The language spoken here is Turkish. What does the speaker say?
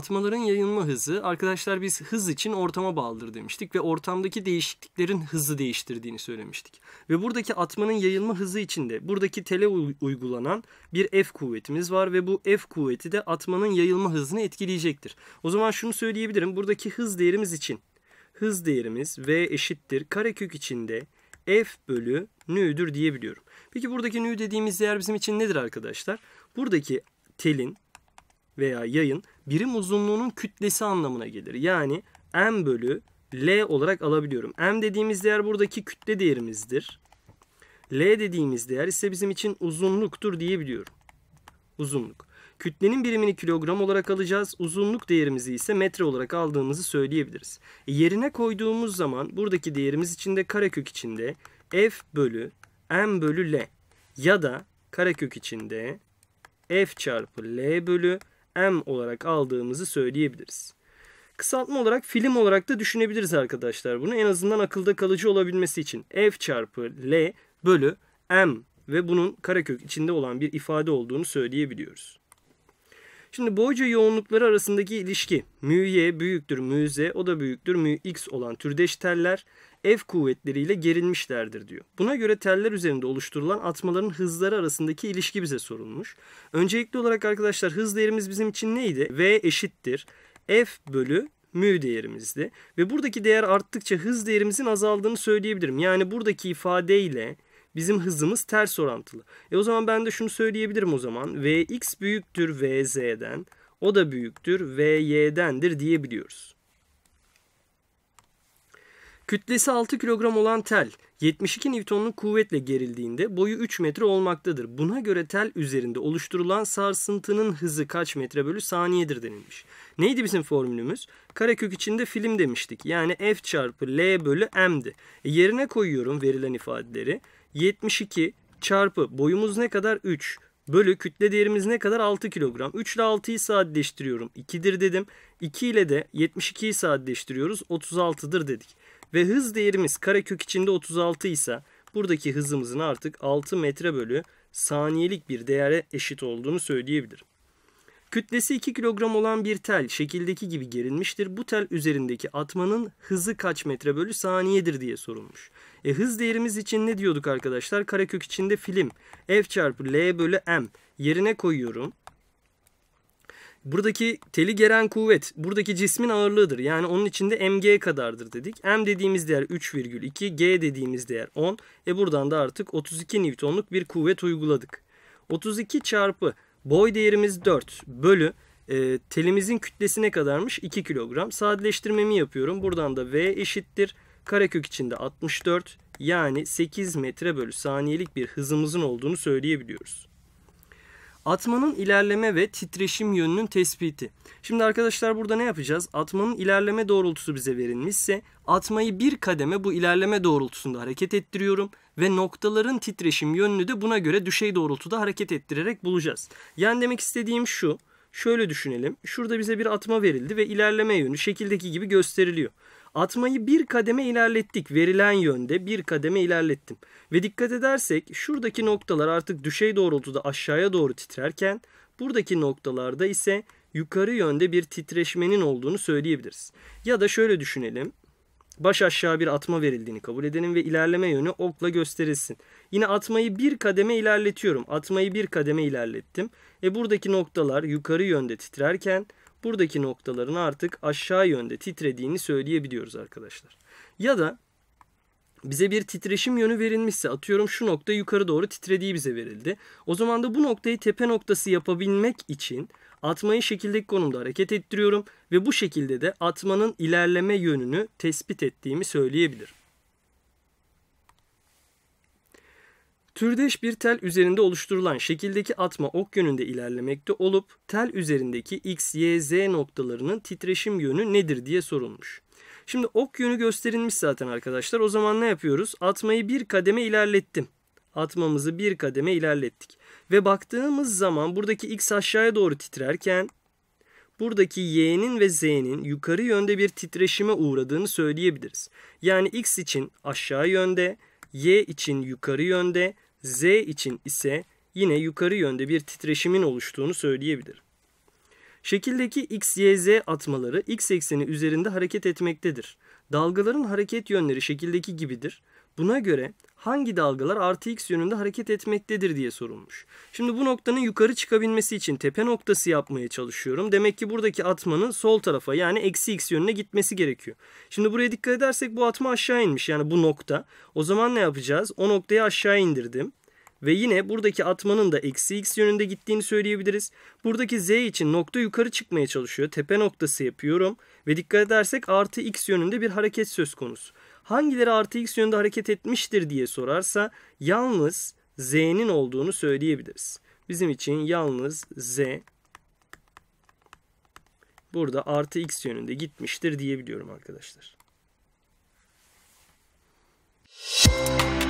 Atmaların yayılma hızı arkadaşlar biz hız için ortama bağlıdır demiştik ve ortamdaki değişikliklerin hızı değiştirdiğini söylemiştik. Ve buradaki atmanın yayılma hızı içinde buradaki tele uygulanan bir F kuvvetimiz var ve bu F kuvveti de atmanın yayılma hızını etkileyecektir. O zaman şunu söyleyebilirim buradaki hız değerimiz için hız değerimiz V eşittir karekök içinde F bölü nü'dür diyebiliyorum. Peki buradaki nü dediğimiz değer bizim için nedir arkadaşlar? Buradaki telin veya yayın birim uzunluğunun kütlesi anlamına gelir. Yani m bölü L olarak alabiliyorum. M dediğimiz değer buradaki kütle değerimizdir. L dediğimiz değer ise bizim için uzunluktur diyebiliyorum. Uzunluk. Kütlenin birimini kilogram olarak alacağız. Uzunluk değerimizi ise metre olarak aldığımızı söyleyebiliriz. E yerine koyduğumuz zaman buradaki değerimiz içinde karekök içinde F bölü M bölü L ya da karekök içinde F çarpı L bölü M olarak aldığımızı söyleyebiliriz. Kısaltma olarak film olarak da düşünebiliriz arkadaşlar bunu. En azından akılda kalıcı olabilmesi için F çarpı L bölü M ve bunun karekök içinde olan bir ifade olduğunu söyleyebiliyoruz. Şimdi boyca yoğunlukları arasındaki ilişki y büyüktür z, o da büyüktür x olan türdeş teller ev kuvvetleriyle gerilmişlerdir diyor. Buna göre teller üzerinde oluşturulan atmaların hızları arasındaki ilişki bize sorulmuş. Öncelikli olarak arkadaşlar hız değerimiz bizim için neydi? V eşittir F bölü mü değerimizdi. Ve buradaki değer arttıkça hız değerimizin azaldığını söyleyebilirim. Yani buradaki ifadeyle bizim hızımız ters orantılı. E o zaman ben de şunu söyleyebilirim o zaman. Vx büyüktür Vz'den. O da büyüktür Vy'dendir diyebiliyoruz. Kütlesi 6 kilogram olan tel 72 Newton'luk kuvvetle gerildiğinde boyu 3 metre olmaktadır. Buna göre tel üzerinde oluşturulan sarsıntının hızı kaç metre bölü saniyedir denilmiş. Neydi bizim formülümüz? Karekök içinde film demiştik. Yani F çarpı L bölü M'di. E yerine koyuyorum verilen ifadeleri. 72 çarpı boyumuz ne kadar? 3 bölü kütle değerimiz ne kadar? 6 kilogram. 3 ile 6'yı sadeleştiriyorum. 2'dir dedim. 2 ile de 72'yi sadeleştiriyoruz. 36'dır dedik. Ve hız değerimiz karekök içinde 36 ise buradaki hızımızın artık 6 metre bölü saniyelik bir değere eşit olduğunu söyleyebilir. Kütlesi 2 kilogram olan bir tel şekildeki gibi gerilmiştir. Bu tel üzerindeki atmanın hızı kaç metre bölü saniyedir diye sorulmuş. E, hız değerimiz için ne diyorduk arkadaşlar? Karekök içinde film. F çarpı L bölü M yerine koyuyorum. Buradaki teli gelen kuvvet buradaki cismin ağırlığıdır. Yani onun içinde mg kadardır dedik. M dediğimiz değer 3,2, g dediğimiz değer 10. E buradan da artık 32 Newton'luk bir kuvvet uyguladık. 32 çarpı boy değerimiz 4 bölü e, telimizin kütlesine kadarmış 2 kilogram. Sadeleştirmemi yapıyorum. Buradan da v eşittir. Karekök içinde 64 yani 8 metre bölü saniyelik bir hızımızın olduğunu söyleyebiliyoruz. Atmanın ilerleme ve titreşim yönünün tespiti. Şimdi arkadaşlar burada ne yapacağız? Atmanın ilerleme doğrultusu bize verilmişse atmayı bir kademe bu ilerleme doğrultusunda hareket ettiriyorum ve noktaların titreşim yönünü de buna göre düşey doğrultuda hareket ettirerek bulacağız. Yani demek istediğim şu. Şöyle düşünelim. Şurada bize bir atma verildi ve ilerleme yönü şekildeki gibi gösteriliyor. Atmayı bir kademe ilerlettik. Verilen yönde bir kademe ilerlettim. Ve dikkat edersek şuradaki noktalar artık düşey doğrultuda aşağıya doğru titrerken buradaki noktalarda ise yukarı yönde bir titreşmenin olduğunu söyleyebiliriz. Ya da şöyle düşünelim. Baş aşağı bir atma verildiğini kabul edelim ve ilerleme yönü okla gösterilsin. Yine atmayı bir kademe ilerletiyorum. Atmayı bir kademe ilerlettim. E buradaki noktalar yukarı yönde titrerken buradaki noktaların artık aşağı yönde titrediğini söyleyebiliyoruz arkadaşlar. Ya da bize bir titreşim yönü verilmişse atıyorum şu nokta yukarı doğru titrediği bize verildi. O zaman da bu noktayı tepe noktası yapabilmek için atmayı şekildeki konumda hareket ettiriyorum ve bu şekilde de atmanın ilerleme yönünü tespit ettiğimi söyleyebilirim. Türdeş bir tel üzerinde oluşturulan şekildeki atma ok yönünde ilerlemekte olup tel üzerindeki x, y, z noktalarının titreşim yönü nedir diye sorulmuş. Şimdi ok yönü gösterilmiş zaten arkadaşlar. O zaman ne yapıyoruz? Atmayı bir kademe ilerlettim. Atmamızı bir kademe ilerlettik. Ve baktığımız zaman buradaki x aşağıya doğru titrerken buradaki y'nin ve z'nin yukarı yönde bir titreşime uğradığını söyleyebiliriz. Yani x için aşağı yönde, y için yukarı yönde, Z için ise yine yukarı yönde bir titreşimin oluştuğunu söyleyebilirim. Şekildeki x, y, z atmaları x ekseni üzerinde hareket etmektedir. Dalgaların hareket yönleri şekildeki gibidir. Buna göre hangi dalgalar artı x yönünde hareket etmektedir diye sorulmuş. Şimdi bu noktanın yukarı çıkabilmesi için tepe noktası yapmaya çalışıyorum. Demek ki buradaki atmanın sol tarafa yani eksi x yönüne gitmesi gerekiyor. Şimdi buraya dikkat edersek bu atma aşağı inmiş yani bu nokta. O zaman ne yapacağız? O noktayı aşağı indirdim. Ve yine buradaki atmanın da eksi x yönünde gittiğini söyleyebiliriz. Buradaki z için nokta yukarı çıkmaya çalışıyor. Tepe noktası yapıyorum. Ve dikkat edersek artı x yönünde bir hareket söz konusu hangileri artı x yönünde hareket etmiştir diye sorarsa yalnız z'nin olduğunu söyleyebiliriz. Bizim için yalnız z burada artı x yönünde gitmiştir diyebiliyorum arkadaşlar. Müzik